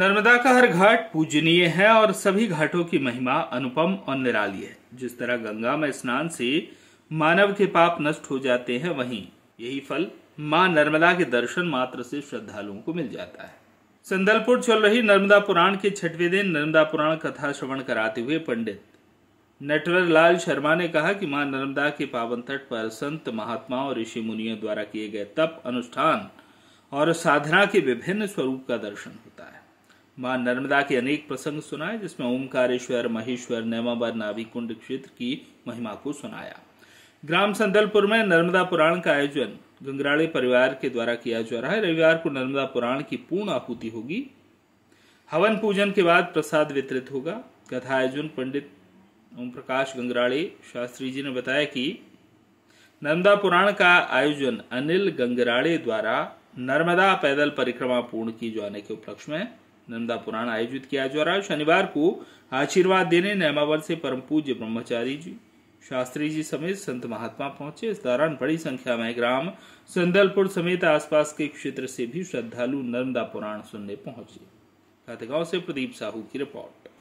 नर्मदा का हर घाट पूजनीय है और सभी घाटों की महिमा अनुपम और निराली है जिस तरह गंगा में स्नान से मानव के पाप नष्ट हो जाते हैं वहीं यही फल मां नर्मदा के दर्शन मात्र से श्रद्धालुओं को मिल जाता है संदलपुर चल रही नर्मदा पुराण के छठवें दिन नर्मदा पुराण कथा श्रवण कराते हुए पंडित नटवर लाल शर्मा ने कहा कि मां नर्मदा के पावन तट पर संत महात्मा और ऋषि मुनियों द्वारा किए गए तप अनुष्ठान और साधना के विभिन्न स्वरूप का दर्शन हो मां नर्मदा के अनेक प्रसंग सुनाए जिसमें ओमकारेश्वर महेश्वर नैमाबर नाभिकुंड क्षेत्र की महिमा को सुनाया ग्राम संदलपुर में नर्मदा पुराण का आयोजन गंगराड़े परिवार के द्वारा किया जा रहा है रविवार को नर्मदा पुराण की पूर्ण आहूति होगी हवन पूजन के बाद प्रसाद वितरित होगा कथा आयोजन पंडित ओम प्रकाश गंगराड़े शास्त्री जी ने बताया कि नर्मदा पुराण का आयोजन अनिल गंगराड़े द्वारा नर्मदा पैदल परिक्रमा पूर्ण की जाने के उपलक्ष्य में नंदा पुराण आयोजित किया जा रहा है शनिवार को आशीर्वाद देने नैमावर से परम पूज्य ब्रह्मचारी जी शास्त्री जी समेत संत महात्मा पहुंचे इस दौरान बड़ी संख्या में ग्राम संदलपुर समेत आसपास के क्षेत्र से भी श्रद्धालु नर्मदा पुराण सुनने पहुंचे खातेगांव से प्रदीप साहू की रिपोर्ट